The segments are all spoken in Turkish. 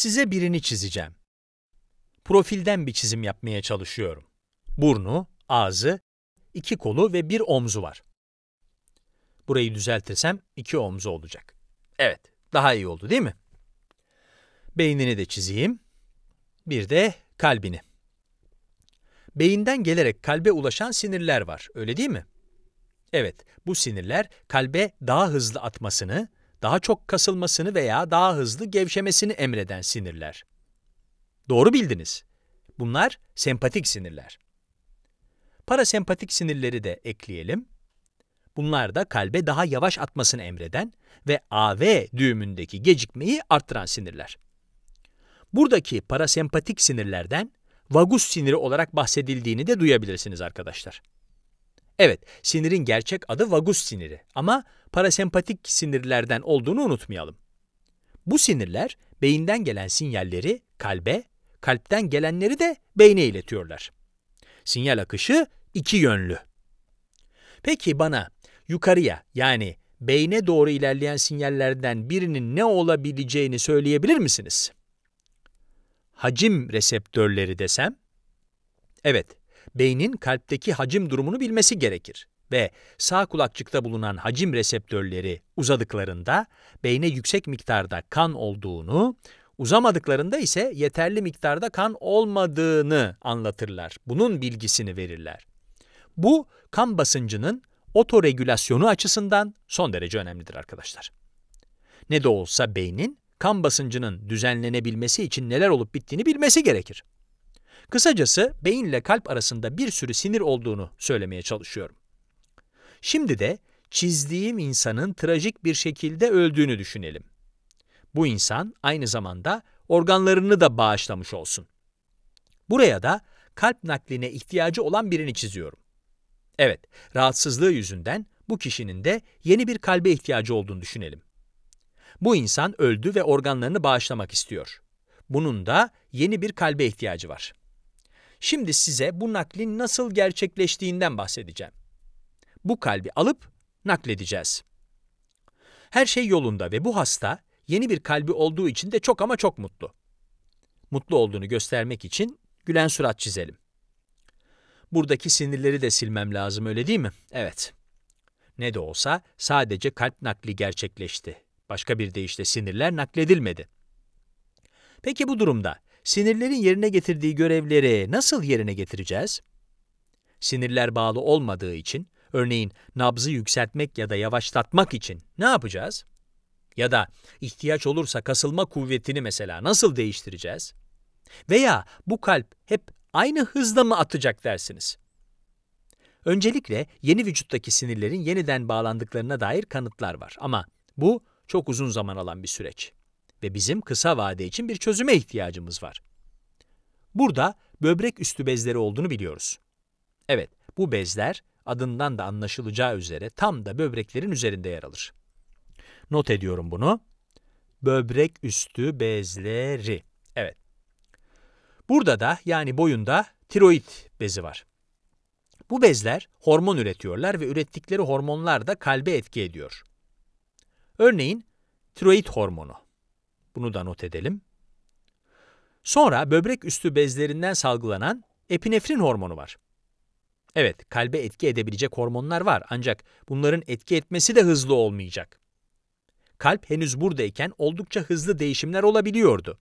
Size birini çizeceğim. Profilden bir çizim yapmaya çalışıyorum. Burnu, ağzı, iki kolu ve bir omzu var. Burayı düzeltirsem iki omzu olacak. Evet, daha iyi oldu değil mi? Beynini de çizeyim. Bir de kalbini. Beyinden gelerek kalbe ulaşan sinirler var, öyle değil mi? Evet, bu sinirler kalbe daha hızlı atmasını, daha çok kasılmasını veya daha hızlı gevşemesini emreden sinirler. Doğru bildiniz. Bunlar sempatik sinirler. Parasempatik sinirleri de ekleyelim. Bunlar da kalbe daha yavaş atmasını emreden ve AV düğümündeki gecikmeyi arttıran sinirler. Buradaki parasempatik sinirlerden vagus siniri olarak bahsedildiğini de duyabilirsiniz arkadaşlar. Evet, sinirin gerçek adı vagus siniri ama parasempatik sinirlerden olduğunu unutmayalım. Bu sinirler beyinden gelen sinyalleri kalbe, kalpten gelenleri de beyne iletiyorlar. Sinyal akışı iki yönlü. Peki bana yukarıya yani beyne doğru ilerleyen sinyallerden birinin ne olabileceğini söyleyebilir misiniz? Hacim reseptörleri desem? Evet, beynin kalpteki hacim durumunu bilmesi gerekir ve sağ kulakçıkta bulunan hacim reseptörleri uzadıklarında beyne yüksek miktarda kan olduğunu, uzamadıklarında ise yeterli miktarda kan olmadığını anlatırlar. Bunun bilgisini verirler. Bu kan basıncının otoregülasyonu açısından son derece önemlidir arkadaşlar. Ne de olsa beynin kan basıncının düzenlenebilmesi için neler olup bittiğini bilmesi gerekir. Kısacası beyinle kalp arasında bir sürü sinir olduğunu söylemeye çalışıyorum. Şimdi de çizdiğim insanın trajik bir şekilde öldüğünü düşünelim. Bu insan aynı zamanda organlarını da bağışlamış olsun. Buraya da kalp nakline ihtiyacı olan birini çiziyorum. Evet, rahatsızlığı yüzünden bu kişinin de yeni bir kalbe ihtiyacı olduğunu düşünelim. Bu insan öldü ve organlarını bağışlamak istiyor. Bunun da yeni bir kalbe ihtiyacı var. Şimdi size bu naklin nasıl gerçekleştiğinden bahsedeceğim. Bu kalbi alıp nakledeceğiz. Her şey yolunda ve bu hasta yeni bir kalbi olduğu için de çok ama çok mutlu. Mutlu olduğunu göstermek için gülen surat çizelim. Buradaki sinirleri de silmem lazım öyle değil mi? Evet. Ne de olsa sadece kalp nakli gerçekleşti. Başka bir deyişle sinirler nakledilmedi. Peki bu durumda sinirlerin yerine getirdiği görevleri nasıl yerine getireceğiz? Sinirler bağlı olmadığı için, örneğin nabzı yükseltmek ya da yavaşlatmak için ne yapacağız? Ya da ihtiyaç olursa kasılma kuvvetini mesela nasıl değiştireceğiz? Veya bu kalp hep aynı hızda mı atacak dersiniz? Öncelikle yeni vücuttaki sinirlerin yeniden bağlandıklarına dair kanıtlar var ama bu çok uzun zaman alan bir süreç ve bizim kısa vade için bir çözüme ihtiyacımız var. Burada böbrek üstü bezleri olduğunu biliyoruz. Evet, bu bezler adından da anlaşılacağı üzere tam da böbreklerin üzerinde yer alır. Not ediyorum bunu. Böbrek üstü bezleri. Evet. Burada da yani boyunda tiroid bezi var. Bu bezler hormon üretiyorlar ve ürettikleri hormonlar da kalbe etki ediyor. Örneğin tiroid hormonu. Bunu da not edelim. Sonra böbrek üstü bezlerinden salgılanan epinefrin hormonu var. Evet, kalbe etki edebilecek hormonlar var ancak bunların etki etmesi de hızlı olmayacak. Kalp henüz buradayken oldukça hızlı değişimler olabiliyordu.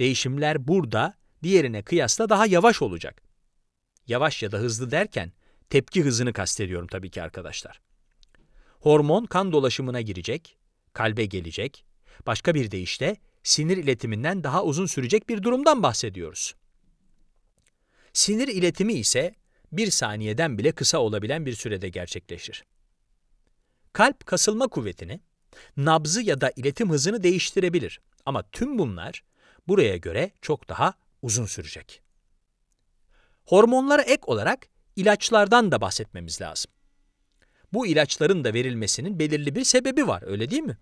Değişimler burada diğerine kıyasla daha yavaş olacak. Yavaş ya da hızlı derken tepki hızını kastediyorum tabii ki arkadaşlar. Hormon kan dolaşımına girecek, kalbe gelecek, Başka bir deyişle sinir iletiminden daha uzun sürecek bir durumdan bahsediyoruz. Sinir iletimi ise bir saniyeden bile kısa olabilen bir sürede gerçekleşir. Kalp kasılma kuvvetini, nabzı ya da iletim hızını değiştirebilir ama tüm bunlar buraya göre çok daha uzun sürecek. Hormonlara ek olarak ilaçlardan da bahsetmemiz lazım. Bu ilaçların da verilmesinin belirli bir sebebi var, öyle değil mi?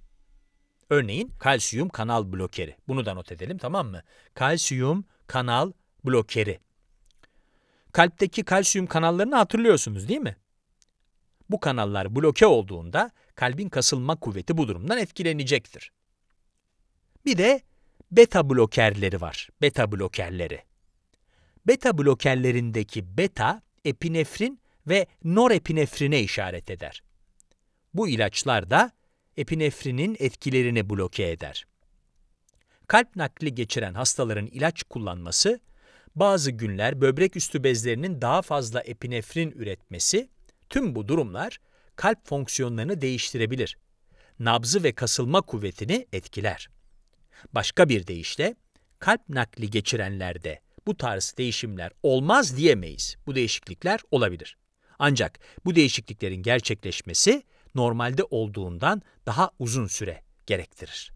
Örneğin kalsiyum kanal blokeri. Bunu da not edelim tamam mı? Kalsiyum kanal blokeri. Kalpteki kalsiyum kanallarını hatırlıyorsunuz değil mi? Bu kanallar bloke olduğunda kalbin kasılma kuvveti bu durumdan etkilenecektir. Bir de beta blokerleri var. Beta blokerleri. Beta blokerlerindeki beta epinefrin ve norepinefrine işaret eder. Bu ilaçlar da epinefrinin etkilerini bloke eder. Kalp nakli geçiren hastaların ilaç kullanması, bazı günler böbrek üstü bezlerinin daha fazla epinefrin üretmesi, tüm bu durumlar kalp fonksiyonlarını değiştirebilir. Nabzı ve kasılma kuvvetini etkiler. Başka bir deyişle, kalp nakli geçirenlerde bu tarz değişimler olmaz diyemeyiz. Bu değişiklikler olabilir. Ancak bu değişikliklerin gerçekleşmesi normalde olduğundan daha uzun süre gerektirir.